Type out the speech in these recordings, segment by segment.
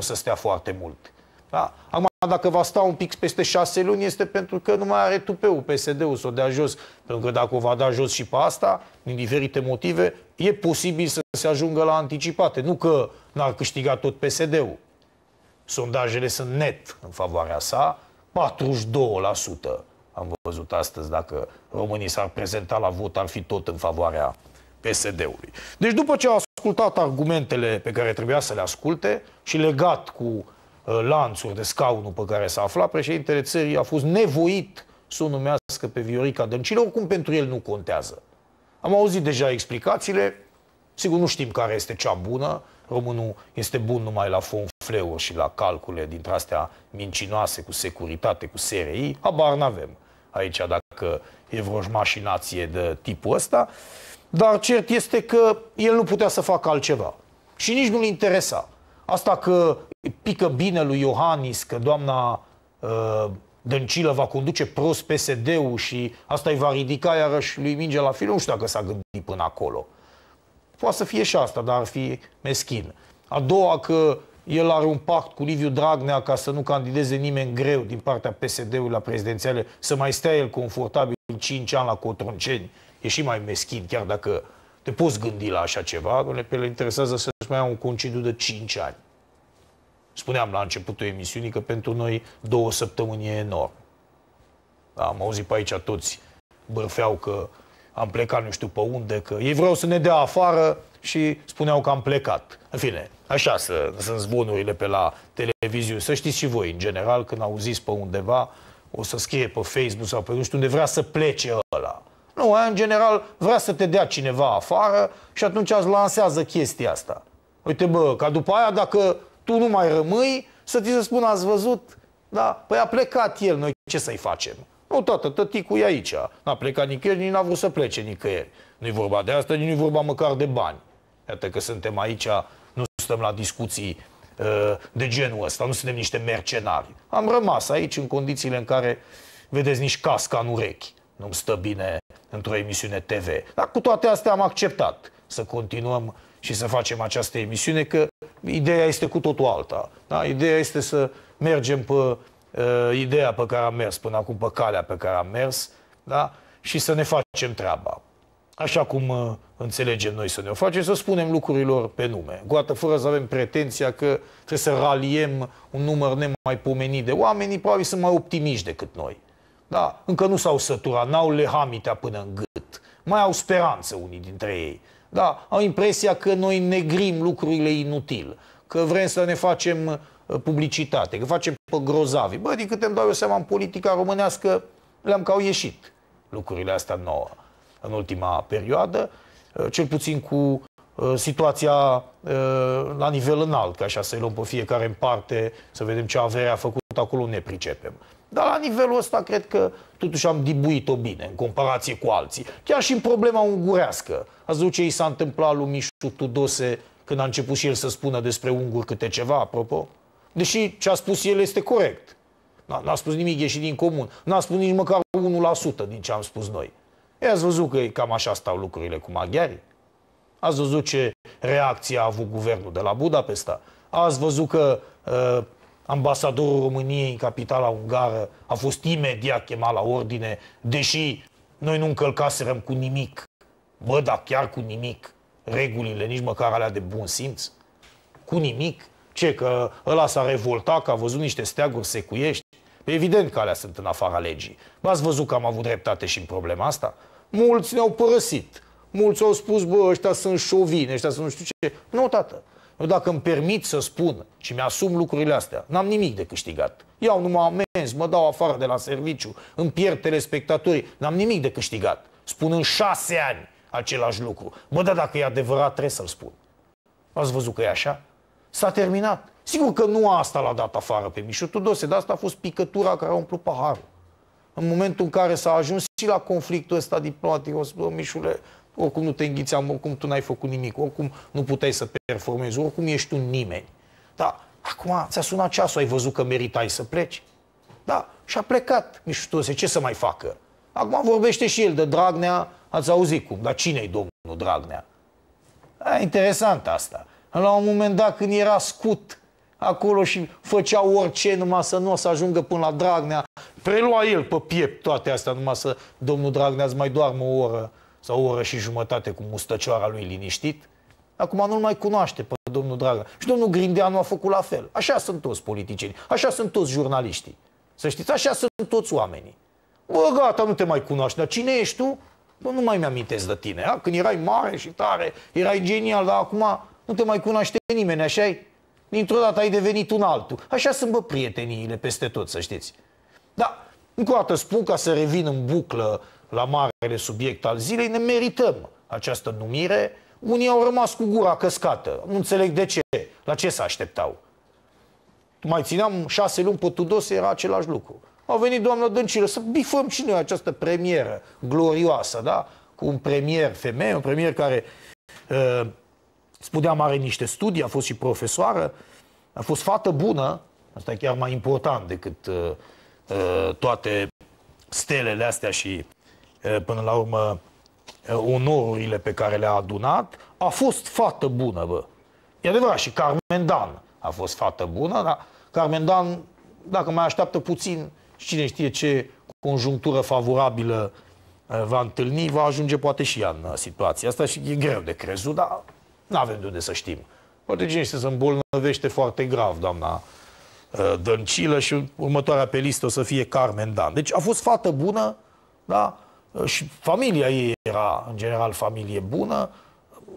o să stea foarte mult. Da? Acum, dacă va sta un pic peste șase luni, este pentru că nu mai are tupeu PSD-ul să o dea jos. Pentru că dacă o va da jos și pe asta, din diferite motive, e posibil să se ajungă la anticipate. Nu că n-ar câștiga tot PSD-ul. Sondajele sunt net în favoarea sa, 42% am văzut astăzi, dacă românii s-ar prezenta la vot, ar fi tot în favoarea PSD-ului. Deci după ce a ascultat argumentele pe care trebuia să le asculte și legat cu uh, lanțuri de scaunul pe care s-a aflat, președintele țării a fost nevoit să o numească pe Viorica Dăncilă, oricum pentru el nu contează. Am auzit deja explicațiile, sigur nu știm care este cea bună, românul este bun numai la fonfleo și la calcule dintre astea mincinoase cu securitate, cu SRI, habar n-avem aici dacă e vreo mașinație de tipul ăsta. Uh, dar cert este că el nu putea să facă altceva. Și nici nu-l interesa. Asta că pică bine lui Iohannis, că doamna uh, Dăncilă va conduce prost PSD-ul și asta îi va ridica iarăși lui Minge la fir, nu știu dacă s-a gândit până acolo. Poate să fie și asta, dar ar fi meschin. A doua că el are un pact cu Liviu Dragnea ca să nu candideze nimeni greu din partea PSD-ului la prezidențiale, să mai stea el confortabil 5 ani la Cotronceni e și mai meschin, chiar dacă te poți gândi la așa ceva, domnule, pe le interesează să-și mai ia un concediu de 5 ani. Spuneam la începutul emisiunii că pentru noi două săptămâni e enorm. Da, am auzit pe aici toți bărfeau că am plecat nu știu pe unde, că ei vreau să ne dea afară și spuneau că am plecat. În fine, așa să, sunt zvonurile pe la televiziune. Să știți și voi, în general, când auziți pe undeva, o să scrie pe Facebook sau pe nu știu unde vrea să plece ăla. Nu, aia în general vrea să te dea cineva afară și atunci îți lansează chestia asta. Uite bă, ca după aia dacă tu nu mai rămâi, să ți se spună ați văzut, da, păi a plecat el, noi ce să-i facem? Nu, tată, tăticul e aici. N-a plecat nicăieri, nici n-a vrut să plece nicăieri. Nu-i vorba de asta, nici nu-i vorba măcar de bani. Iată că suntem aici, nu stăm la discuții uh, de genul ăsta, nu suntem niște mercenari. Am rămas aici în condițiile în care, vedeți, nici casca în urechi nu-mi stă bine într-o emisiune TV. Dar cu toate astea am acceptat să continuăm și să facem această emisiune, că ideea este cu totul alta. Da? Ideea este să mergem pe uh, ideea pe care am mers până acum, pe calea pe care am mers, da? și să ne facem treaba. Așa cum uh, înțelegem noi să ne o facem, să spunem lucrurilor pe nume. Goată, fără să avem pretenția că trebuie să raliem un număr nemaipomenit de oameni, probabil sunt mai optimiști decât noi. Da, încă nu s-au săturat, n-au lehamitea până în gât. Mai au speranță unii dintre ei. Da, au impresia că noi negrim lucrurile inutil, că vrem să ne facem uh, publicitate, că facem pe grozavi. Bă, din câte îmi dau eu seama în politica românească, le-am că au ieșit lucrurile astea nouă în ultima perioadă, uh, cel puțin cu uh, situația la nivel înalt, ca așa să-i luăm pe fiecare în parte, să vedem ce avere a făcut acolo ne pricepem. Dar la nivelul ăsta cred că totuși am dibuit-o bine în comparație cu alții. Chiar și în problema ungurească. Ați văzut ce i s-a întâmplat lui Mișu Tudose când a început și el să spună despre unguri câte ceva, apropo? Deși ce a spus el este corect. N-a spus nimic ieșit din comun. N-a spus nici măcar 1% din ce am spus noi. Ei ați văzut că cam așa stau lucrurile cu maghiarii? Ați văzut ce reacție a avut guvernul de la Budapesta? Ați văzut că uh, ambasadorul României în capitala ungară a fost imediat chemat la ordine, deși noi nu încălcaserăm cu nimic, bă, dar chiar cu nimic, regulile, nici măcar alea de bun simț, cu nimic. Ce, că ăla s-a revoltat, că a văzut niște steaguri secuiești? Evident că alea sunt în afara legii. V-ați văzut că am avut dreptate și în problema asta? Mulți ne-au părăsit. Mulți au spus, bă, ăștia sunt șovini, ăștia sunt nu știu ce. Nu, tată. Eu dacă îmi permit să spun și mi-asum lucrurile astea, n-am nimic de câștigat. Iau numai amenzi, mă dau afară de la serviciu, îmi pierd telespectatorii, n-am nimic de câștigat. Spun în șase ani același lucru. Mă dar dacă e adevărat, trebuie să-l spun. Ați văzut că e așa? S-a terminat. Sigur că nu asta l-a dat afară pe Mișu Tudose, dar asta a fost picătura care a umplut paharul. În momentul în care s-a ajuns și la conflictul ăsta diplomatic, o să Mișule, oricum nu te înghițeam, oricum tu n-ai făcut nimic, oricum nu puteai să performezi, oricum ești un nimeni. Da, acum ți-a sunat ceasul, ai văzut că meritai să pleci? Da, și a plecat Mișu ce să mai facă? Acum vorbește și el de Dragnea, ați auzit cum, dar cine-i domnul Dragnea? A, interesant asta. La un moment dat când era scut acolo și făcea orice numai să nu o să ajungă până la Dragnea, prelua el pe piept toate astea numai să domnul Dragnea îți mai doarmă o oră sau o oră și jumătate cu mustăcioara lui liniștit, acum nu-l mai cunoaște pe domnul Dragă. Și domnul Grindeanu a făcut la fel. Așa sunt toți politicieni, așa sunt toți jurnaliștii. Să știți, așa sunt toți oamenii. Bă, gata, nu te mai cunoaște, dar cine ești tu? Bă, nu mai mi-amintesc de tine. A? Când erai mare și tare, erai genial, dar acum nu te mai cunoaște nimeni, așa -i? Dintr-o dată ai devenit un altul. Așa sunt, bă, prieteniile peste tot, să știți. da, încă o dată spun ca să revin în buclă la marele subiect al zilei, ne merităm această numire. Unii au rămas cu gura căscată. Nu înțeleg de ce. La ce se așteptau? Mai țineam șase luni pe Tudose, era același lucru. Au venit doamna Dăncilă să bifăm și noi această premieră glorioasă, da? Cu un premier femeie, un premier care, uh, ă, spuneam, are niște studii, a fost și profesoară, a fost fată bună, asta e chiar mai important decât uh, uh, toate stelele astea și până la urmă, onorurile pe care le-a adunat, a fost fată bună, bă. E adevărat, și Carmen Dan a fost fată bună, dar Carmen Dan, dacă mai așteaptă puțin, cine știe ce conjunctură favorabilă va întâlni, va ajunge poate și ea în uh, situația asta și e greu de crezut, dar nu avem de unde să știm. Poate cine știe să îmbolnăvește foarte grav doamna Dăncilă și următoarea pe listă o să fie Carmen Dan. Deci a fost fată bună, da? Uh, și familia ei era, în general, familie bună.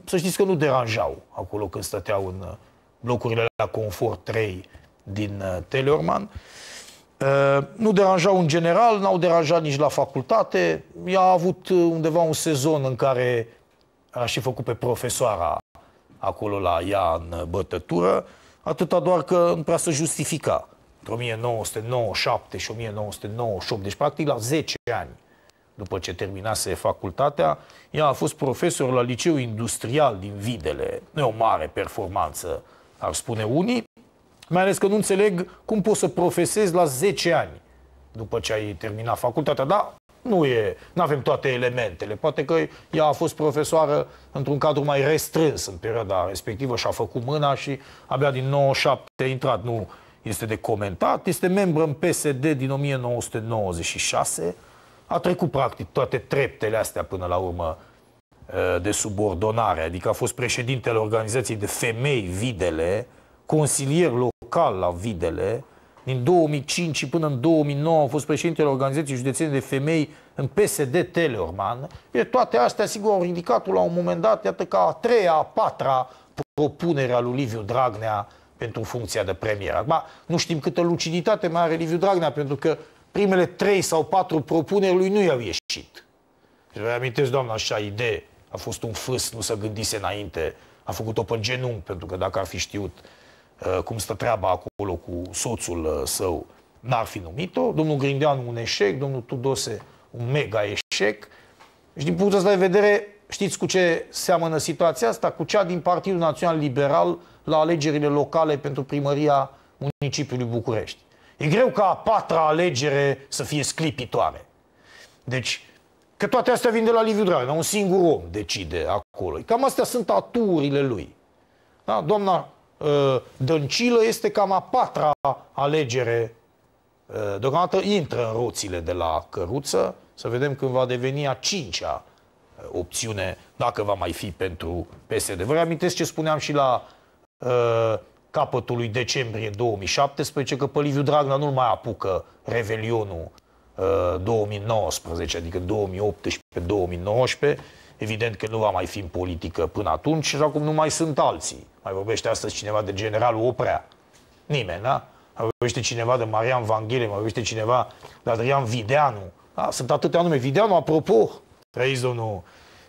Să știți că nu deranjau acolo când stăteau în blocurile uh, la Confort 3 din uh, Teleorman. Nu deranjau în general, n-au deranjat nici la facultate. Ea a avut undeva un sezon în care a și făcut pe profesoara acolo la ea în bătătură, atâta doar că nu prea să justifica. Între 1997 și 1998, deci practic la 10 ani, după ce terminase facultatea, ea a fost profesor la liceu industrial din Videle. Nu e o mare performanță, ar spune unii, mai ales că nu înțeleg cum poți să profesezi la 10 ani după ce ai terminat facultatea. Dar nu e, nu avem toate elementele. Poate că ea a fost profesoară într-un cadru mai restrâns în perioada respectivă și a făcut mâna și abia din 97 a intrat. Nu este de comentat. Este membru în PSD din 1996 a trecut practic toate treptele astea până la urmă de subordonare, adică a fost președintele organizației de femei Videle, consilier local la Videle, din 2005 și până în 2009 a fost președintele organizației județene de femei în PSD Teleorman. E, toate astea, sigur, au ridicat la un moment dat, iată, ca a treia, a patra propunere a lui Liviu Dragnea pentru funcția de premier. Acum, nu știm câtă luciditate mai are Liviu Dragnea, pentru că primele trei sau patru propuneri lui nu i-au ieșit. Vă amintesc, doamna, așa idee. A fost un fâs, nu se gândise înainte. A făcut-o pe genunchi, pentru că dacă ar fi știut uh, cum stă treaba acolo cu soțul uh, său, n-ar fi numit-o. Domnul Grindeanu un eșec, domnul Tudose un mega eșec. Și din punctul ăsta de vedere, știți cu ce seamănă situația asta? Cu cea din Partidul Național Liberal la alegerile locale pentru primăria municipiului București. E greu ca a patra alegere să fie sclipitoare. Deci, că toate astea vin de la Liviu Dragnea, un singur om decide acolo. Cam astea sunt aturile lui. Da? Doamna uh, Dăncilă este cam a patra alegere. Uh, deocamdată intră în roțile de la căruță, să vedem când va deveni a cincea uh, opțiune, dacă va mai fi pentru PSD. Vă reamintesc ce spuneam și la uh, capătul lui decembrie 2017, că pe Liviu Dragnea nu mai apucă Revelionul uh, 2019, adică 2018-2019, evident că nu va mai fi în politică până atunci și acum nu mai sunt alții. Mai vorbește astăzi cineva de generalul Oprea. Nimeni, da? Mai vorbește cineva de Marian Vanghele, mai vorbește cineva de Adrian Videanu. Da? Sunt atâtea nume. Videanu, apropo, trăiți domnul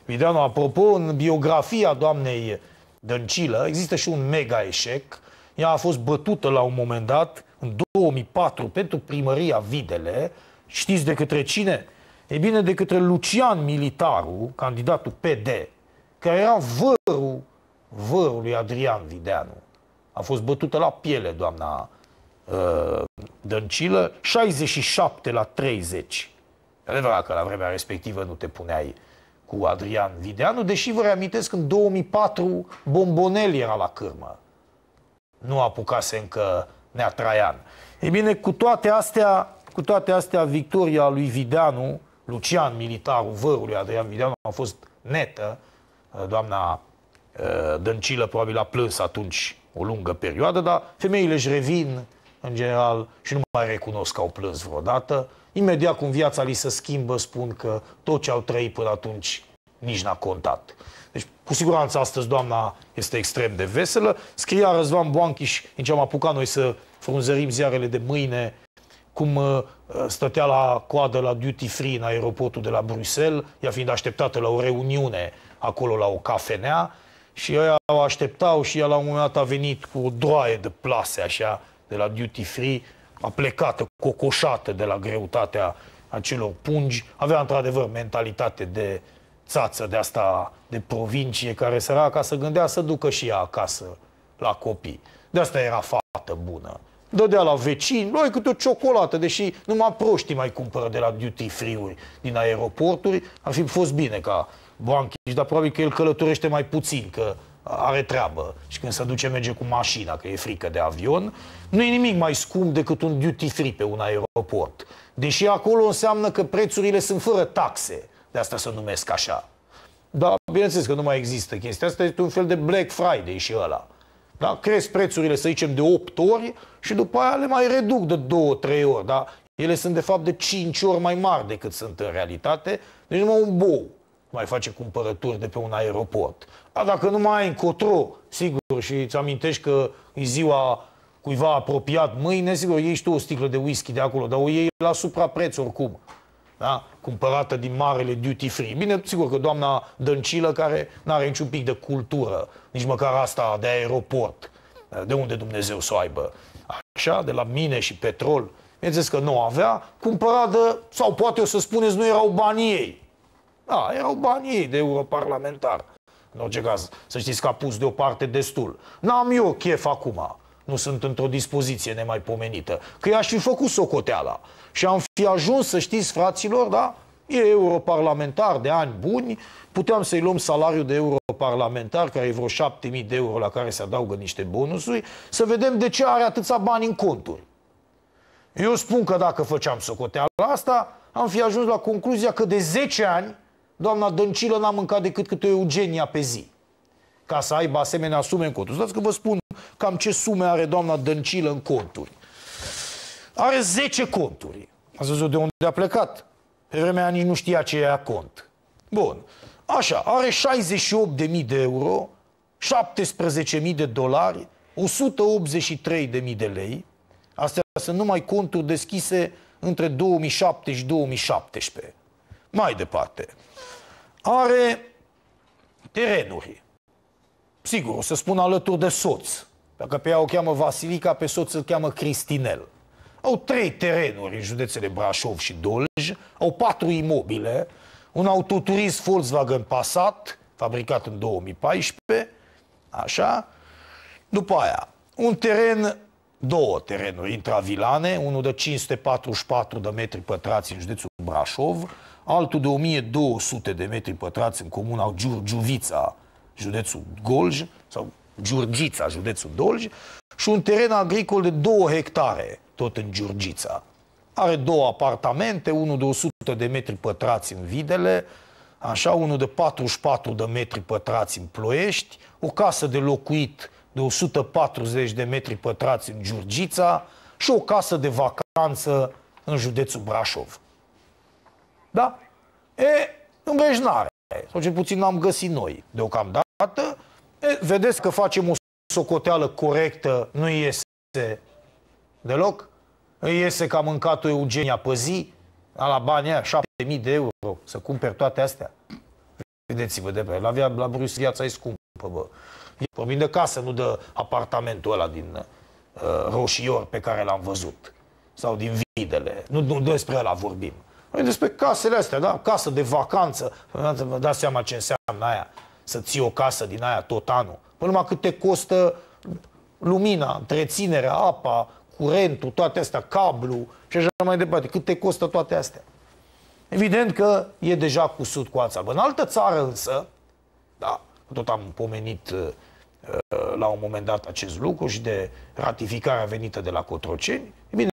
Videanu, apropo, în biografia doamnei Dăncilă există și un mega eșec ea a fost bătută la un moment dat, în 2004, pentru primăria Videle. Știți de către cine? E bine, de către Lucian Militaru, candidatul PD, care era vărul, vărul lui Adrian Videanu. A fost bătută la piele doamna uh, Dăncilă, 67 la 30. E adevărat că la vremea respectivă nu te puneai cu Adrian Videanu, deși vă reamintesc în 2004 Bombonel era la cârmă nu apucase încă Nea Traian. Ei bine, cu toate astea, cu toate astea victoria lui Videanu, Lucian, militarul vărului Adrian Videanu, a fost netă. Eh, doamna eh, Dăncilă probabil a plâns atunci o lungă perioadă, dar femeile își revin în general și nu mai recunosc că au plâns vreodată. Imediat cum viața li se schimbă, spun că tot ce au trăit până atunci nici n-a contat. Deci, cu siguranță astăzi doamna este extrem de veselă. Scria Răzvan Boanchiș, în ce am apucat noi să frunzărim ziarele de mâine, cum uh, stătea la coadă la duty free în aeroportul de la Bruxelles, ea fiind așteptată la o reuniune acolo la o cafenea și ei o așteptau și ea la un moment dat a venit cu o droaie de plase așa de la duty free, a plecat cocoșată de la greutatea acelor pungi, avea într-adevăr mentalitate de țață de asta de provincie care ca să gândea să ducă și ea acasă la copii. De asta era fată bună. Dădea la vecini, noi câte o ciocolată, deși numai proștii mai cumpără de la duty free-uri din aeroporturi. Ar fi fost bine ca Branchici, dar probabil că el călătorește mai puțin, că are treabă și când se duce merge cu mașina, că e frică de avion, nu e nimic mai scump decât un duty free pe un aeroport. Deși acolo înseamnă că prețurile sunt fără taxe de asta se numesc așa. Dar bineînțeles că nu mai există chestia asta, este un fel de Black Friday și ăla. Da? Cresc prețurile, să zicem, de 8 ori și după aia le mai reduc de 2-3 ori, da? Ele sunt de fapt de 5 ori mai mari decât sunt în realitate, deci numai un bou mai face cumpărături de pe un aeroport. Dar dacă nu mai ai încotro, sigur, și îți amintești că e ziua cuiva apropiat mâine, sigur, iei și tu o sticlă de whisky de acolo, dar o iei la suprapreț oricum da? cumpărată din marele duty free. Bine, sigur că doamna Dăncilă, care nu are niciun pic de cultură, nici măcar asta de aeroport, de unde Dumnezeu să o aibă, așa, de la mine și petrol, bineînțeles că nu avea, cumpărată, sau poate o să spuneți, nu erau banii ei. Da, erau banii ei de europarlamentar. În orice caz, să știți că a pus deoparte destul. N-am eu chef acum nu sunt într-o dispoziție nemaipomenită. Că i-aș fi făcut socoteala și am fi ajuns, să știți, fraților, da? E europarlamentar de ani buni, puteam să-i luăm salariul de europarlamentar, care e vreo 7000 de euro la care se adaugă niște bonusuri, să vedem de ce are atâția bani în conturi. Eu spun că dacă făceam socoteala asta, am fi ajuns la concluzia că de 10 ani doamna Dăncilă n-a mâncat decât câte o Eugenia pe zi. Ca să aibă asemenea sume în conturi. Stați că vă spun cam ce sume are doamna Dăncilă în conturi. Are 10 conturi. Ați văzut de unde a plecat? Pe vremea nici nu știa ce e cont. Bun. Așa, are 68.000 de euro, 17.000 de dolari, 183.000 de lei. Astea sunt numai conturi deschise între 2007 și 2017. Mai departe, are terenuri. Sigur, o să spun alături de soț. Dacă pe ea o cheamă Vasilica, pe soț îl cheamă Cristinel. Au trei terenuri în județele Brașov și Dolj, au patru imobile, un autoturism Volkswagen Passat, fabricat în 2014, așa, după aia, un teren, două terenuri intravilane, unul de 544 de metri pătrați în județul Brașov, altul de 1200 de metri pătrați în comuna Giurgiuvița, județul Golj, sau Giurgița, județul Dolj, și un teren agricol de 2 hectare, tot în Giurgița. Are două apartamente, unul de 100 de metri pătrați în Videle, așa, unul de 44 de metri pătrați în Ploiești, o casă de locuit de 140 de metri pătrați în Giurgița și o casă de vacanță în județul Brașov. Da? E, în sau ce puțin n-am găsit noi deocamdată, E, vedeți că facem o socoteală corectă, nu iese deloc. Îi iese că a mâncat o Eugenia pe zi, la banii aia, 7.000 de euro, să cumperi toate astea. Vedeți-vă de pe la, via, la Bruxelles viața e scumpă, bă. E de casă, nu de apartamentul ăla din uh, roșior pe care l-am văzut. Sau din videle. Nu, nu despre ăla vorbim. Noi despre casele astea, da? Casă de vacanță. Vă dați seama ce înseamnă aia să ții o casă din aia tot anul. Până numai cât te costă lumina, întreținerea, apa, curentul, toate astea, cablu și așa mai departe. Cât te costă toate astea? Evident că e deja cu sud cu ața. În altă țară însă, da, tot am pomenit uh, uh, la un moment dat acest lucru și de ratificarea venită de la Cotroceni, bine,